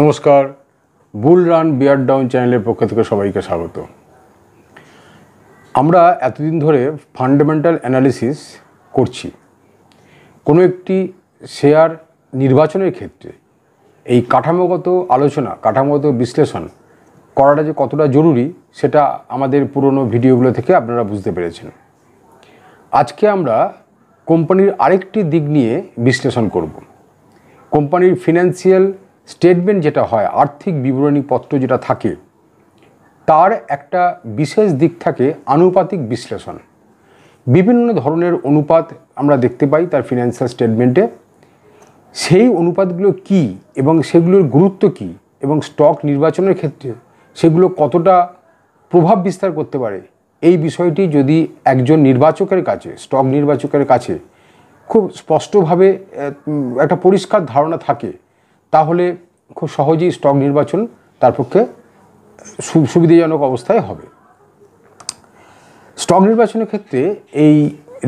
নমস্কার বুল রান বিয়ার ডাউন চ্যানেলের পক্ষ থেকে সবাইকে স্বাগত আমরা এতদিন ধরে ফান্ডামেন্টাল অ্যানালিসিস করছি কোনো একটি শেয়ার নির্বাচনের ক্ষেত্রে এই কাঠামোগত আলোচনা কাঠামোগত বিশ্লেষণ করাটা যে কতটা জরুরি সেটা আমাদের পুরনো ভিডিওগুলো থেকে আপনারা বুঝতে পেরেছেন আজকে আমরা কোম্পানির আরেকটি দিক নিয়ে বিশ্লেষণ করব কোম্পানির ফিনান্সিয়াল স্টেটমেন্ট যেটা হয় আর্থিক বিবরণী পত্র যেটা থাকে তার একটা বিশেষ দিক থাকে আনুপাতিক বিশ্লেষণ বিভিন্ন ধরনের অনুপাত আমরা দেখতে পাই তার ফিনান্সিয়াল স্টেটমেন্টে সেই অনুপাতগুলো কি এবং সেগুলোর গুরুত্ব কি এবং স্টক নির্বাচনের ক্ষেত্রে সেগুলো কতটা প্রভাব বিস্তার করতে পারে এই বিষয়টি যদি একজন নির্বাচকের কাছে স্টক নির্বাচকের কাছে খুব স্পষ্টভাবে একটা পরিষ্কার ধারণা থাকে তাহলে খুব সহজেই স্টক নির্বাচন তার পক্ষে সুবিধাজনক অবস্থায় হবে স্টক নির্বাচনের ক্ষেত্রে এই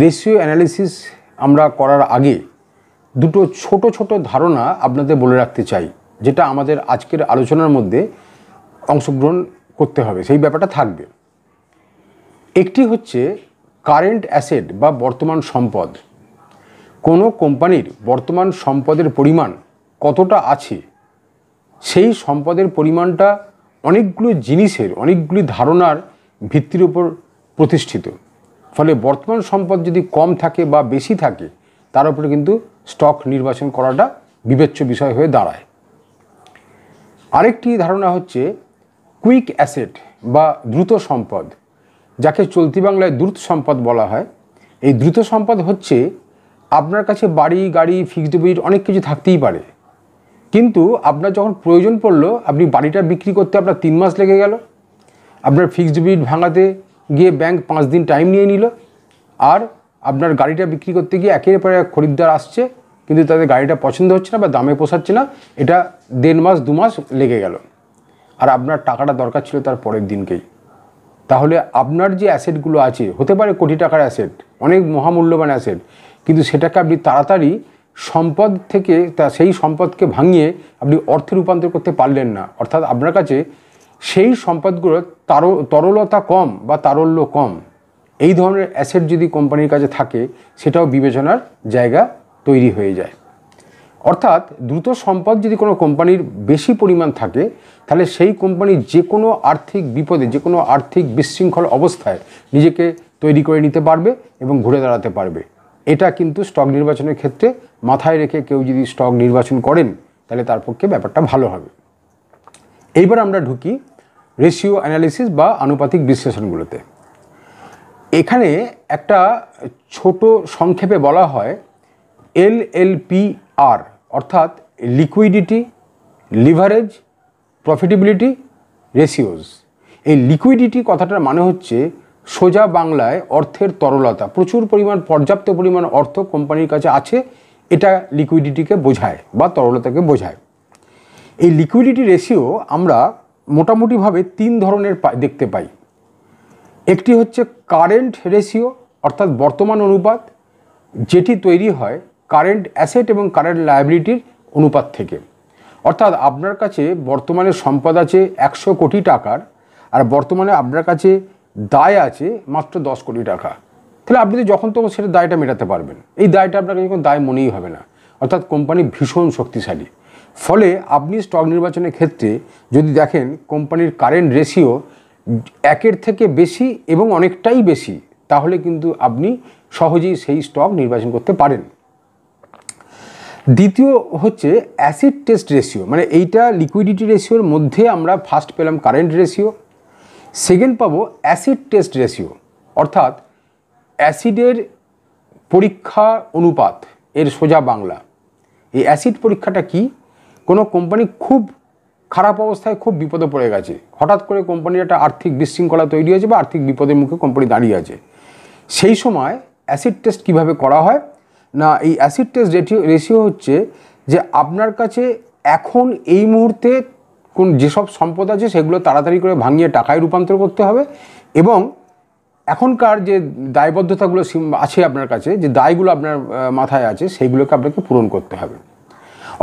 রেশিও অ্যানালিসিস আমরা করার আগে দুটো ছোট ছোট ধারণা আপনাদের বলে রাখতে চাই যেটা আমাদের আজকের আলোচনার মধ্যে অংশগ্রহণ করতে হবে সেই ব্যাপারটা থাকবে একটি হচ্ছে কারেন্ট অ্যাসেট বা বর্তমান সম্পদ কোনো কোম্পানির বর্তমান সম্পদের পরিমাণ কতটা আছে সেই সম্পদের পরিমাণটা অনেকগুলো জিনিসের অনেকগুলি ধারণার ভিত্তির উপর প্রতিষ্ঠিত ফলে বর্তমান সম্পদ যদি কম থাকে বা বেশি থাকে তার উপরে কিন্তু স্টক নির্বাচন করাটা বিবেচ্য বিষয় হয়ে দাঁড়ায় আরেকটি ধারণা হচ্ছে কুইক অ্যাসেট বা দ্রুত সম্পদ যাকে চলতি বাংলায় দ্রুত সম্পদ বলা হয় এই দ্রুত সম্পদ হচ্ছে আপনার কাছে বাড়ি গাড়ি ফিক্সড ডিপোজিট অনেক কিছু থাকতেই পারে কিন্তু আপনার যখন প্রয়োজন পড়লো আপনি বাড়িটা বিক্রি করতে আপনার তিন মাস লেগে গেল আপনার ফিক্সড ডিপোজিট ভাঙাতে গিয়ে ব্যাংক পাঁচ দিন টাইম নিয়ে নিল আর আপনার গাড়িটা বিক্রি করতে গিয়ে একের পরে এক খরিদ্দার আসছে কিন্তু তাদের গাড়িটা পছন্দ হচ্ছে না বা দামে পোষাচ্ছে না এটা দেড় মাস দু মাস লেগে গেল আর আপনার টাকাটা দরকার ছিল তার পরের দিনকেই তাহলে আপনার যে অ্যাসেটগুলো আছে হতে পারে কোটি টাকার অ্যাসেট অনেক মহামূল্যবান অ্যাসেট কিন্তু সেটাকে আপনি তাড়াতাড়ি সম্পদ থেকে তা সেই সম্পদকে ভাঙিয়ে আপনি অর্থে রূপান্তর করতে পারলেন না অর্থাৎ আপনার কাছে সেই সম্পদগুলোর তার তরলতা কম বা তারল্য কম এই ধরনের অ্যাসেট যদি কোম্পানির কাছে থাকে সেটাও বিবেচনার জায়গা তৈরি হয়ে যায় অর্থাৎ দ্রুত সম্পদ যদি কোনো কোম্পানির বেশি পরিমাণ থাকে তাহলে সেই কোম্পানি যে কোনো আর্থিক বিপদে যে কোনো আর্থিক বিশৃঙ্খল অবস্থায় নিজেকে তৈরি করে নিতে পারবে এবং ঘুরে দাঁড়াতে পারবে এটা কিন্তু স্টক নির্বাচনের ক্ষেত্রে মাথায় রেখে কেউ যদি স্টক নির্বাচন করেন তাহলে তার পক্ষে ব্যাপারটা ভালো হবে এইবার আমরা ঢুকি রেশিও অ্যানালিসিস বা আনুপাতিক বিশ্লেষণগুলোতে এখানে একটা ছোট সংক্ষেপে বলা হয় এল এল পি আর অর্থাৎ লিকুইডিটি লিভারেজ প্রফিটেবিলিটি রেশিওস এই লিকুইডিটি কথাটার মানে হচ্ছে সোজা বাংলায় অর্থের তরলতা প্রচুর পরিমাণ পর্যাপ্ত পরিমাণ অর্থ কোম্পানির কাছে আছে এটা লিকুইডিটিকে বোঝায় বা তরলতাকে বোঝায় এই লিকুইডিটি রেশিও আমরা মোটামুটিভাবে তিন ধরনের দেখতে পাই একটি হচ্ছে কারেন্ট রেশিও অর্থাৎ বর্তমান অনুপাত যেটি তৈরি হয় কারেন্ট অ্যাসেট এবং কারেন্ট লায়াবিলিটির অনুপাত থেকে অর্থাৎ আপনার কাছে বর্তমানে সম্পদ আছে একশো কোটি টাকার আর বর্তমানে আপনার কাছে দায় আছে মাত্র দশ কোটি টাকা তাহলে আপনি তো যখন তখন সেটা দায়টা মেটাতে পারবেন এই দায়টা আপনাকে যখন দায় মনেই হবে না অর্থাৎ কোম্পানি ভীষণ শক্তিশালী ফলে আপনি স্টক নির্বাচনের ক্ষেত্রে যদি দেখেন কোম্পানির কারেন্ট রেশিও একের থেকে বেশি এবং অনেকটাই বেশি তাহলে কিন্তু আপনি সহজেই সেই স্টক নির্বাচন করতে পারেন দ্বিতীয় হচ্ছে অ্যাসিড টেস্ট রেশিও মানে এইটা লিকুইডিটি রেশিওর মধ্যে আমরা ফার্স্ট পেলাম কারেন্ট রেশিও সেকেন্ড পাবো অ্যাসিড টেস্ট রেশিও অর্থাৎ অ্যাসিডের পরীক্ষা অনুপাত এর সোজা বাংলা এই অ্যাসিড পরীক্ষাটা কি কোনো কোম্পানি খুব খারাপ অবস্থায় খুব বিপদে পড়ে গেছে হঠাৎ করে কোম্পানির একটা আর্থিক বিশৃঙ্খলা তৈরি হয়েছে বা আর্থিক বিপদের মুখে কোম্পানি দাঁড়িয়ে আছে সেই সময় অ্যাসিড টেস্ট কিভাবে করা হয় না এই অ্যাসিড টেস্ট রেশিও হচ্ছে যে আপনার কাছে এখন এই মুহূর্তে কোন যেসব সম্পদ আছে সেগুলো তাড়াতাড়ি করে ভাঙিয়ে টাকায় রূপান্তর করতে হবে এবং এখনকার যে দায়বদ্ধতাগুলো আছে আপনার কাছে যে দায়গুলো আপনার মাথায় আছে সেইগুলোকে আপনাকে পূরণ করতে হবে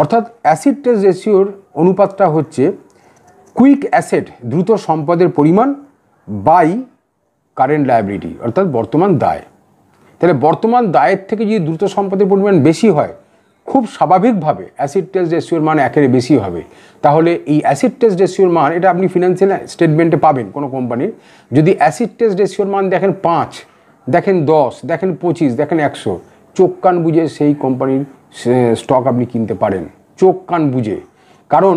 অর্থাৎ অ্যাসিড টেস্ট রেশিওর অনুপাতটা হচ্ছে কুইক অ্যাসেট দ্রুত সম্পদের পরিমাণ বাই কারেন্ট লায়াবিলিটি অর্থাৎ বর্তমান দায় তাহলে বর্তমান দায়ের থেকে যদি দ্রুত সম্পদের পরিমাণ বেশি হয় খুব স্বাভাবিকভাবে অ্যাসিড টেস্ট রেশিওর মান একের বেশি হবে তাহলে এই অ্যাসিড টেস্ট রেশিওর মান এটা আপনি ফিনান্সিয়াল স্টেটমেন্টে পাবেন কোনো কোম্পানির যদি অ্যাসিড টেস্ট রেশিওর মান দেখেন পাঁচ দেখেন দশ দেখেন পঁচিশ দেখেন একশো চোখ কান বুঝে সেই কোম্পানির স্টক আপনি কিনতে পারেন চোখ কান বুঝে কারণ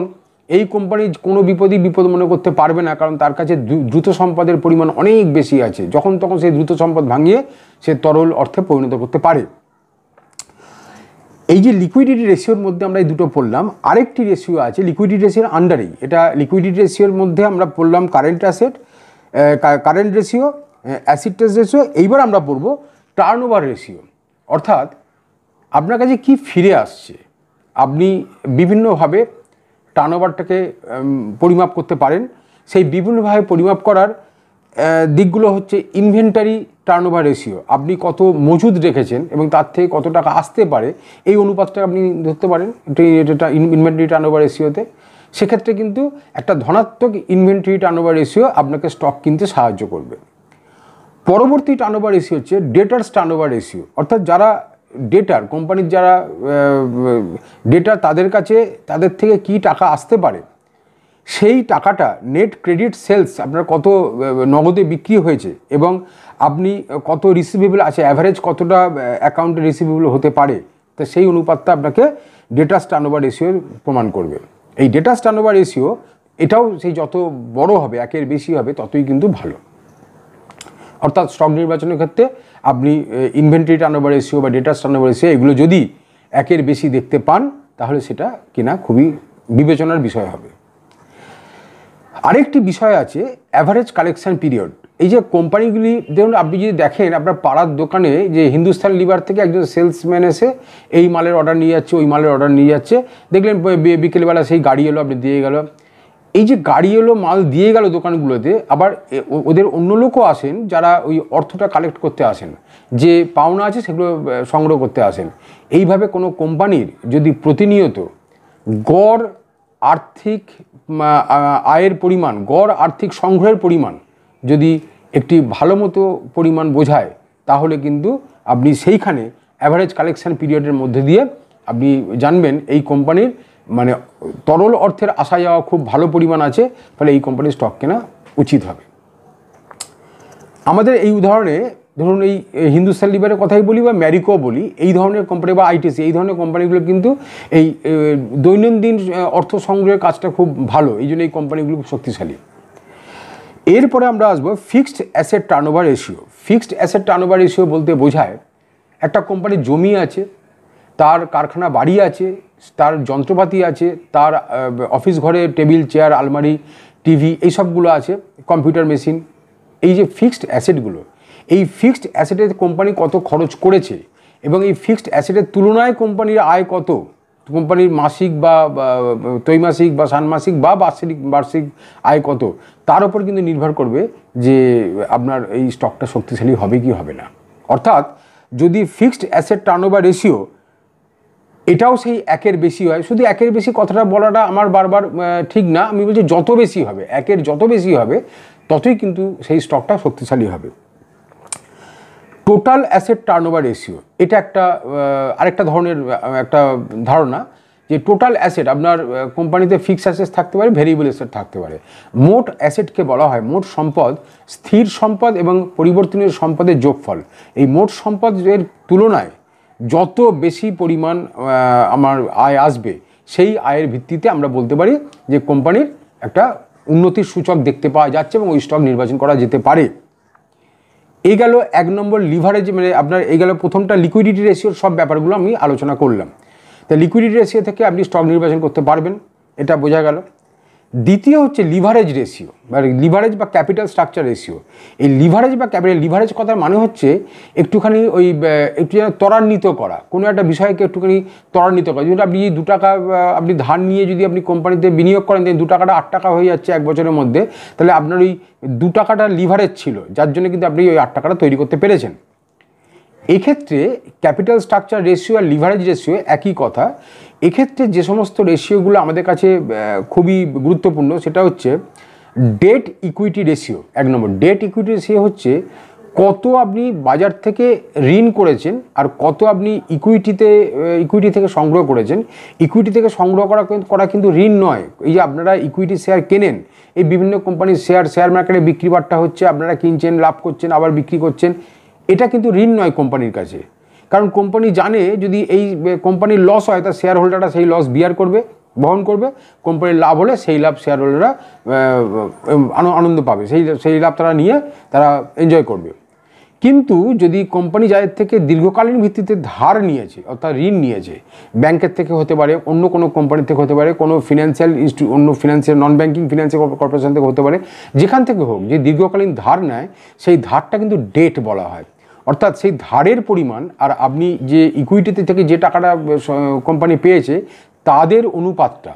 এই কোম্পানি কোনো বিপদই বিপদ মনে করতে পারবে না কারণ তার কাছে দ্রুত সম্পদের পরিমাণ অনেক বেশি আছে যখন তখন সেই দ্রুত সম্পদ ভাঙিয়ে সে তরল অর্থে পরিণত করতে পারে এই যে লিকুইডিটি রেশিওর মধ্যে আমরা এই দুটো পড়লাম আরেকটি রেশিও আছে লিকুইডিটি রেশিওর আন্ডারেই এটা লিকুইডিটি রেশিওর মধ্যে আমরা পড়লাম current asset current ratio acid test ratio এইবার আমরা পড়ব টার্ন ওভার রেশিও অর্থাৎ আপনার কাছে কি ফিরে আসছে আপনি বিভিন্নভাবে টার্ন ওভারটাকে পরিমাপ করতে পারেন সেই বিভিন্নভাবে পরিমাপ করার দিকগুলো হচ্ছে ইনভেন্টারি টার্নওভার রেশিও আপনি কত মজুদ রেখেছেন এবং তার থেকে কত টাকা আসতে পারে এই অনুপাতটা আপনি ধরতে পারেন ইনভেন্টরি টার্নওভার রেশিওতে সেক্ষেত্রে কিন্তু একটা ধনাত্মক ইনভেন্টরি টার্নওভার রেশিও আপনাকে স্টক কিনতে সাহায্য করবে পরবর্তী টার্নওভার রেশিও হচ্ছে ডেটার্স টার্নওভার রেশিও অর্থাৎ যারা ডেটার কোম্পানির যারা ডেটার তাদের কাছে তাদের থেকে কি টাকা আসতে পারে সেই টাকাটা নেট ক্রেডিট সেলস আপনার কত নগদে বিক্রি হয়েছে এবং আপনি কত রিসিভেবল আছে অ্যাভারেজ কতটা অ্যাকাউন্টে রিসিভেবল হতে পারে তা সেই অনুপাতটা আপনাকে ডেটা টার্নওভার রেশিও প্রমাণ করবে এই ডেটা টার্নওভার রেশিও এটাও সেই যত বড় হবে একের বেশি হবে ততই কিন্তু ভালো অর্থাৎ স্টক নির্বাচনের ক্ষেত্রে আপনি ইনভেন্টরি টার্নওভার রেশিও বা ডেটা টার্নওভার রেশিও এগুলো যদি একের বেশি দেখতে পান তাহলে সেটা কিনা খুবই বিবেচনার বিষয় হবে আরেকটি বিষয় আছে অ্যাভারেজ কালেকশান পিরিয়ড এই যে কোম্পানিগুলি দেখুন আপনি যদি দেখেন আপনার পাড়ার দোকানে যে হিন্দুস্থান লিভার থেকে একজন সেলসম্যান এসে এই মালের অর্ডার নিয়ে যাচ্ছে ওই মালের অর্ডার নিয়ে যাচ্ছে দেখলেন বিকেলবেলা সেই গাড়ি এলো আপনি দিয়ে গেল এই যে গাড়ি এলো মাল দিয়ে গেল দোকানগুলোতে আবার ওদের অন্য লোকও আসেন যারা ওই অর্থটা কালেক্ট করতে আসেন যে পাওনা আছে সেগুলো সংগ্রহ করতে আসেন এইভাবে কোনো কোম্পানির যদি প্রতিনিয়ত গড় আর্থিক আয়ের পরিমাণ গড় আর্থিক সংগ্রহের পরিমাণ যদি একটি ভালো মতো পরিমাণ বোঝায় তাহলে কিন্তু আপনি সেইখানে অ্যাভারেজ কালেকশান পিরিয়ডের মধ্যে দিয়ে আপনি জানবেন এই কোম্পানির মানে তরল অর্থের আসা যাওয়া খুব ভালো পরিমাণ আছে ফলে এই কোম্পানির স্টক কেনা উচিত হবে আমাদের এই উদাহরণে ধরুন এই হিন্দুস্তান লিভারের কথাই বলি বা ম্যারিকো বলি এই ধরনের কোম্পানি বা আইটিসি এই ধরনের কোম্পানিগুলো কিন্তু এই দৈনন্দিন অর্থ সংগ্রহের কাজটা খুব ভালো এই জন্য এই কোম্পানিগুলো খুব শক্তিশালী এরপরে আমরা আসবো fixed asset turnover ratio fixed asset turnover ratio বলতে বোঝায় একটা কোম্পানির জমি আছে তার কারখানা বাড়ি আছে তার যন্ত্রপাতি আছে তার অফিস ঘরে টেবিল চেয়ার আলমারি টিভি এই সবগুলো আছে কম্পিউটার মেশিন এই যে ফিক্সড অ্যাসেটগুলো এই ফিক্সড অ্যাসেটের কোম্পানি কত খরচ করেছে এবং এই ফিক্সড অ্যাসেটের তুলনায় কোম্পানির আয় কত কোম্পানির মাসিক বা ত্রৈমাসিক বা ষান্মাসিক বা বার্ষিক বার্ষিক আয় কত তার উপর কিন্তু নির্ভর করবে যে আপনার এই স্টকটা শক্তিশালী হবে কি হবে না অর্থাৎ যদি ফিক্সড অ্যাসেট টার্নওভার রেশিও এটাও সেই একের বেশি হয় শুধু একের বেশি কথাটা বলাটা আমার বারবার ঠিক না আমি বলছি যত বেশি হবে একের যত বেশি হবে ততই কিন্তু সেই স্টকটা শক্তিশালী হবে টোটাল অ্যাসেট টার্নওভার রেশিও এটা একটা আরেকটা ধরনের একটা ধারণা যে টোটাল অ্যাসেট আপনার কোম্পানিতে ফিক্সড অ্যাসেট থাকতে পারে ভেরিয়েবল অ্যাসেট থাকতে পারে মোট অ্যাসেটকে বলা হয় মোট সম্পদ স্থির সম্পদ এবং পরিবর্তনীয় সম্পদের যোগফল এই মোট সম্পদের তুলনায় যত বেশি পরিমাণ আমার আয় আসবে সেই আয়ের ভিত্তিতে আমরা বলতে পারি যে কোম্পানির একটা উন্নতির সূচক দেখতে পাওয়া যাচ্ছে এবং ওই স্টক নির্বাচন করা যেতে পারে এই গেল এক নম্বর লিভারেজ মানে আপনার এই গেল প্রথমটা লিকুইডিটি রেশিওর সব ব্যাপারগুলো আমি আলোচনা করলাম তা লিকুইডিটি রেশিও থেকে আপনি স্টক নির্বাচন করতে পারবেন এটা বোঝা গেল দ্বিতীয় হচ্ছে লিভারেজ মানে রেশিও বা লিভারেজ বা ক্যাপিটাল স্ট্রাকচার রেশিও এই লিভারেজ বা ক্যাপিটাল লিভারেজ কথার মানে হচ্ছে একটুখানি ওই একটু যেন ত্বরান্বিত করা কোনো একটা বিষয়কে একটুখানি ত্বরান্বিত করা যেমন আপনি দু টাকা আপনি ধার নিয়ে যদি আপনি কোম্পানিতে বিনিয়োগ করেন দেন দু টাকাটা আট টাকা হয়ে যাচ্ছে এক বছরের মধ্যে তাহলে আপনার ওই দু টাকাটা লিভারেজ ছিল যার জন্য কিন্তু আপনি ওই আট টাকাটা তৈরি করতে পেরেছেন এক্ষেত্রে ক্যাপিটাল স্ট্রাকচার রেশিও আর লিভারেজ রেশিও একই কথা এক্ষেত্রে যে সমস্ত রেশিওগুলো আমাদের কাছে খুবই গুরুত্বপূর্ণ সেটা হচ্ছে ডেট ইকুইটি রেশিও এক নম্বর ডেট ইকুইটি রেশিও হচ্ছে কত আপনি বাজার থেকে ঋণ করেছেন আর কত আপনি ইকুইটিতে ইকুইটি থেকে সংগ্রহ করেছেন ইকুইটি থেকে সংগ্রহ করা করা কিন্তু ঋণ নয় এই যে আপনারা ইকুইটি শেয়ার কেনেন এই বিভিন্ন কোম্পানির শেয়ার শেয়ার মার্কেটে বিক্রিবারটা হচ্ছে আপনারা কিনছেন লাভ করছেন আবার বিক্রি করছেন এটা কিন্তু ঋণ নয় কোম্পানির কাছে কারণ কোম্পানি জানে যদি এই কোম্পানির লস হয় তা শেয়ার হোল্ডাররা সেই লস বিয়ার করবে বহন করবে কোম্পানির লাভ হলে সেই লাভ শেয়ার হোল্ডাররা আনন্দ পাবে সেই সেই লাভ তারা নিয়ে তারা এনজয় করবে কিন্তু যদি কোম্পানি যাদের থেকে দীর্ঘকালীন ভিত্তিতে ধার নিয়েছে অর্থাৎ ঋণ নিয়েছে ব্যাংকের থেকে হতে পারে অন্য কোনো কোম্পানি থেকে হতে পারে কোনো ফিনান্সিয়াল ইনস্টিটিউ অন্য financial non banking financial corporation থেকে হতে পারে যেখান থেকে হোক যে দীর্ঘকালীন ধার নেয় সেই ধারটা কিন্তু ডেট বলা হয় অর্থাৎ সেই ধারের পরিমাণ আর আপনি যে ইকুইটিতে থেকে যে টাকাটা কোম্পানি পেয়েছে তাদের অনুপাতটা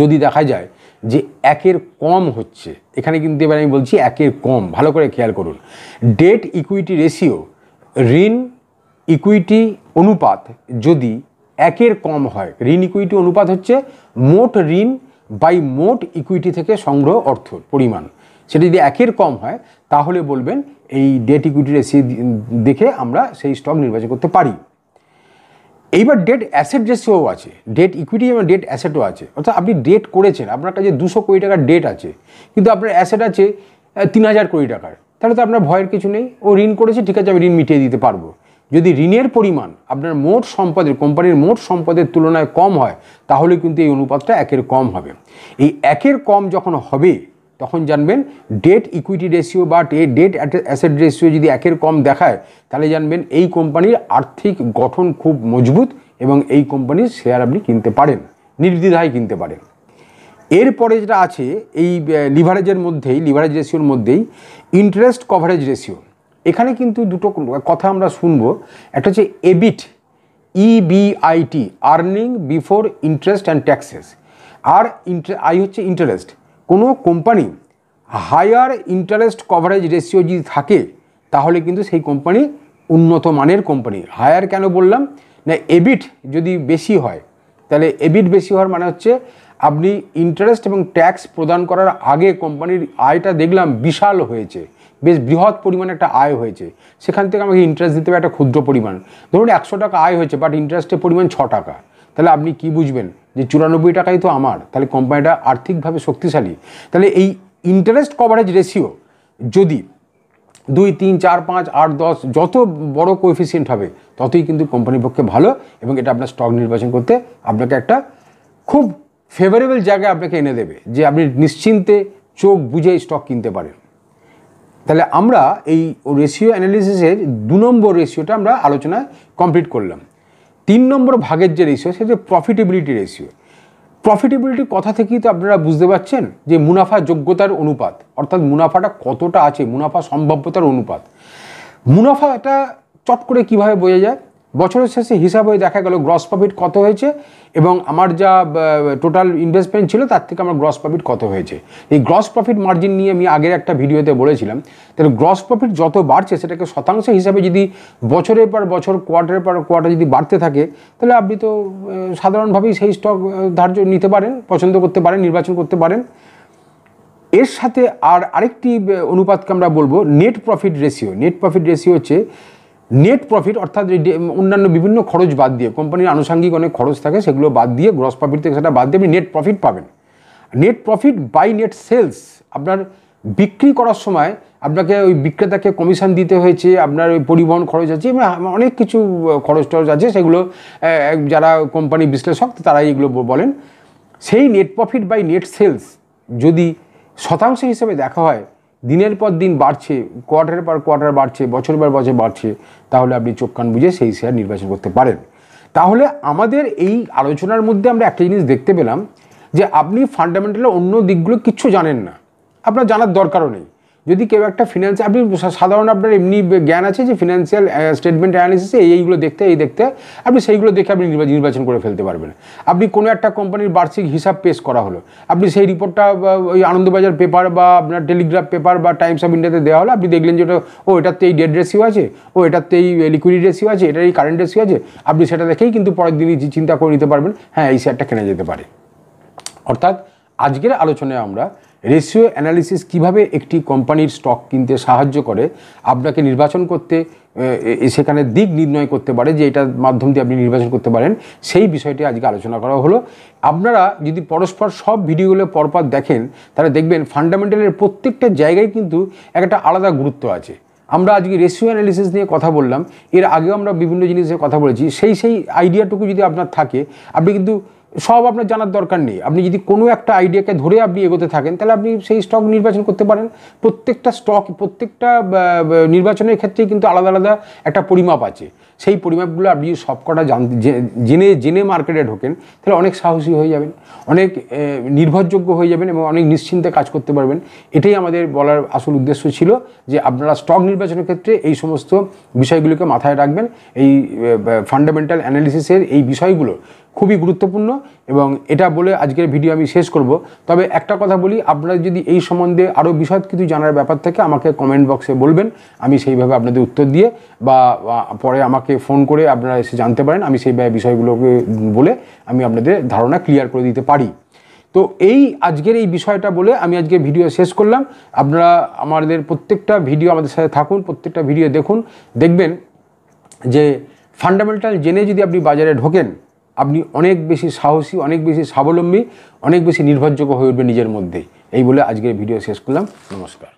যদি দেখা যায় যে একের কম হচ্ছে এখানে কিন্তু এবার আমি বলছি একের কম ভালো করে খেয়াল করুন ডেট ইকুইটি রেশিও ঋণ ইকুইটি অনুপাত যদি একের কম হয় ঋণ ইকুইটি অনুপাত হচ্ছে মোট ঋণ বাই মোট ইকুইটি থেকে সংগ্রহ অর্থ পরিমাণ সেটা যদি একের কম হয় তাহলে বলবেন এই ডেট ইকুইটি রেশিও দেখে আমরা সেই স্টক নির্বাচন করতে পারি এইবার ডেট অ্যাসেট রেশিও আছে ডেট ইকুইটি এবং ডেট অ্যাসেটও আছে অর্থাৎ আপনি ডেট করেছেন আপনার কাছে দুশো কোটি টাকার ডেট আছে কিন্তু আপনার অ্যাসেট আছে তিন হাজার কোটি টাকার তাহলে তো আপনার ভয়ের কিছু নেই ও ঋণ করেছে ঠিক আছে আমি ঋণ মিটিয়ে দিতে পারবো যদি ঋণের পরিমাণ আপনার মোট সম্পদের কোম্পানির মোট সম্পদের তুলনায় কম হয় তাহলে কিন্তু এই অনুপাতটা একের কম হবে এই একের কম যখন হবে তখন জানবেন ডেট ইকুইটি রেশিও বা ডেট অ্যাসেট রেশিও যদি একের কম দেখায় তাহলে জানবেন এই কোম্পানির আর্থিক গঠন খুব মজবুত এবং এই কোম্পানির শেয়ার আপনি কিনতে পারেন নির্দ্বিধায় কিনতে পারেন এরপরে যেটা আছে এই লিভারেজের মধ্যেই লিভারেজ রেশিওর মধ্যেই ইন্টারেস্ট কভারেজ রেশিও এখানে কিন্তু দুটো কথা আমরা শুনব একটা হচ্ছে EBIT EBIT earning before interest and taxes আর আই হচ্ছে ইন্টারেস্ট কোনো company higher interest coverage ratio যদি থাকে তাহলে কিন্তু সেই কোম্পানি উন্নত মানের কোম্পানি হায়ার কেন বললাম না এবিট যদি বেশি হয় তাহলে এবিট বেশি হওয়ার মানে হচ্ছে আপনি ইন্টারেস্ট এবং ট্যাক্স প্রদান করার আগে কোম্পানির আয়টা দেখলাম বিশাল হয়েছে বেশ বৃহৎ পরিমাণে একটা আয় হয়েছে সেখান থেকে আমাকে ইন্টারেস্ট দিতে হবে একটা ক্ষুদ্র পরিমাণ ধরুন একশো টাকা আয় হয়েছে বাট ইন্টারেস্টের পরিমাণ ছ টাকা তাহলে আপনি কি বুঝবেন যে চুরানব্বই টাকাই তো আমার তাহলে কোম্পানিটা আর্থিকভাবে শক্তিশালী তাহলে এই ইন্টারেস্ট কভারেজ রেশিও যদি দুই তিন চার পাঁচ আট দশ যত বড় কোফিসিয়েন্ট হবে ততই কিন্তু কোম্পানির পক্ষে ভালো এবং এটা আপনার স্টক নির্বাচন করতে আপনাকে একটা খুব ফেভারেবল জায়গায় আপনাকে এনে দেবে যে আপনি নিশ্চিন্তে চোখ বুঝে স্টক কিনতে পারেন তাহলে আমরা এই রেশিও অ্যানালিসিসের দু নম্বর রেশিওটা আমরা আলোচনায় কমপ্লিট করলাম তিন নম্বর ভাগের যে রেশিও সেটা প্রফিটেবিলিটি রেশিও প্রফিটেবিলিটি কথা থেকেই তো আপনারা বুঝতে পারছেন যে মুনাফা যোগ্যতার অনুপাত অর্থাৎ মুনাফাটা কতটা আছে মুনাফা সম্ভাব্যতার অনুপাত মুনাফাটা চট করে কিভাবে বোঝা যায় বছরের শেষে হিসাব হয়ে দেখা গেল গ্রস প্রফিট কত হয়েছে এবং আমার যা টোটাল ইনভেস্টমেন্ট ছিল তার থেকে আমার গ্রস প্রফিট কত হয়েছে এই গ্রস প্রফিট মার্জিন নিয়ে আমি আগের একটা ভিডিওতে বলেছিলাম তাহলে গ্রস প্রফিট যত বাড়ছে সেটাকে শতাংশ হিসাবে যদি বছরের পর বছর কোয়ার্টারের পর কোয়ার্টার যদি বাড়তে থাকে তাহলে আপনি তো সাধারণভাবেই সেই স্টক ধার্য নিতে পারেন পছন্দ করতে পারেন নির্বাচন করতে পারেন এর সাথে আর আরেকটি অনুপাতকে আমরা বলবো net profit ratio net profit ratio হচ্ছে নেট প্রফিট অর্থাৎ অন্যান্য বিভিন্ন খরচ বাদ দিয়ে কোম্পানির আনুষাঙ্গিক অনেক খরচ থাকে সেগুলো বাদ দিয়ে গ্রস প্রফিট থেকে সেটা বাদ দিয়ে আপনি নেট প্রফিট পাবেন net profit by net sales আপনার বিক্রি করার সময় আপনাকে ওই বিক্রেতাকে কমিশন দিতে হয়েছে আপনার ওই পরিবহন খরচ আছে অনেক কিছু খরচ টরচ আছে সেগুলো যারা কোম্পানি বিশ্লেষক তারা এগুলো বলেন সেই net profit by net sales যদি শতাংশ হিসেবে দেখা হয় দিনের পর দিন বাড়ছে কোয়ার্টার পর কোয়ার্টার বাড়ছে বছর পর বছর বাড়ছে তাহলে আপনি চোখ কান বুঝে সেই শেয়ার নির্বাচন করতে পারেন তাহলে আমাদের এই আলোচনার মধ্যে আমরা একটা জিনিস দেখতে পেলাম যে আপনি ফান্ডামেন্টাল অন্য দিকগুলো কিচ্ছু জানেন না আপনার জানার দরকারও নেই যদি কেউ একটা ফিনান্সিয়াল আপনি সাধারণ আপনার এমনি জ্ঞান আছে যে ফিনান্সিয়াল স্টেটমেন্ট অ্যানালিসিসে এইগুলো দেখতে এই দেখতে আপনি সেইগুলো দেখে আপনি নির্বাচন করে ফেলতে পারবেন আপনি কোনো একটা কোম্পানির বার্ষিক হিসাব পেশ করা হলো আপনি সেই রিপোর্টটা ওই আনন্দবাজার পেপার বা আপনার টেলিগ্রাফ পেপার বা টাইমস অফ ইন্ডিয়াতে দেওয়া হলো আপনি দেখলেন যে ওটা ও এটাতে এই ডেড রেসিও আছে ও এটাতে এই লিকুইড রেসিও আছে এটার এই কারেন্ট রেসিও আছে আপনি সেটা দেখেই কিন্তু পরের দিনই চিন্তা করে নিতে পারবেন হ্যাঁ এই শেয়ারটা কেনা যেতে পারে অর্থাৎ আজকের আলোচনায় আমরা রেশিও অ্যানালিসিস কিভাবে একটি কোম্পানির স্টক কিনতে সাহায্য করে আপনাকে নির্বাচন করতে সেখানে দিক নির্ণয় করতে পারে যে এটার মাধ্যম দিয়ে আপনি নির্বাচন করতে পারেন সেই বিষয়টি আজকে আলোচনা করা হলো আপনারা যদি পরস্পর সব ভিডিওগুলো পরপর দেখেন তাহলে দেখবেন ফান্ডামেন্টালের প্রত্যেকটা জায়গায় কিন্তু একটা আলাদা গুরুত্ব আছে আমরা আজকে রেশিও অ্যানালিসিস নিয়ে কথা বললাম এর আগেও আমরা বিভিন্ন জিনিস কথা বলেছি সেই সেই আইডিয়াটুকু যদি আপনার থাকে আপনি কিন্তু সব আপনার জানার দরকার নেই আপনি যদি কোনো একটা আইডিয়াকে ধরে আপনি এগোতে থাকেন তাহলে আপনি সেই স্টক নির্বাচন করতে পারেন প্রত্যেকটা স্টক প্রত্যেকটা নির্বাচনের ক্ষেত্রেই কিন্তু আলাদা আলাদা একটা পরিমাপ আছে সেই পরিমাপগুলো আপনি যদি সবকটা জেনে জেনে মার্কেটে ঢোকেন তাহলে অনেক সাহসী হয়ে যাবেন অনেক নির্ভরযোগ্য হয়ে যাবেন এবং অনেক নিশ্চিন্তে কাজ করতে পারবেন এটাই আমাদের বলার আসল উদ্দেশ্য ছিল যে আপনারা স্টক নির্বাচনের ক্ষেত্রে এই সমস্ত বিষয়গুলোকে মাথায় রাখবেন এই ফান্ডামেন্টাল অ্যানালিসিসের এই বিষয়গুলো খুবই গুরুত্বপূর্ণ এবং এটা বলে আজকের ভিডিও আমি শেষ করব তবে একটা কথা বলি আপনারা যদি এই সম্বন্ধে আরও বিশদ কিছু জানার ব্যাপার থাকে আমাকে কমেন্ট বক্সে বলবেন আমি সেইভাবে আপনাদের উত্তর দিয়ে বা পরে আমাকে ফোন করে আপনারা এসে জানতে পারেন আমি সেইভাবে বিষয়গুলোকে বলে আমি আপনাদের ধারণা ক্লিয়ার করে দিতে পারি তো এই আজকের এই বিষয়টা বলে আমি আজকে ভিডিও শেষ করলাম আপনারা আমাদের প্রত্যেকটা ভিডিও আমাদের সাথে থাকুন প্রত্যেকটা ভিডিও দেখুন দেখবেন যে ফান্ডামেন্টাল জেনে যদি আপনি বাজারে ঢোকেন আপনি অনেক বেশি সাহসী অনেক বেশি স্বাবলম্বী অনেক বেশি নির্ভরযোগ্য হয়ে উঠবে নিজের মধ্যেই এই বলে আজকের ভিডিও শেষ করলাম নমস্কার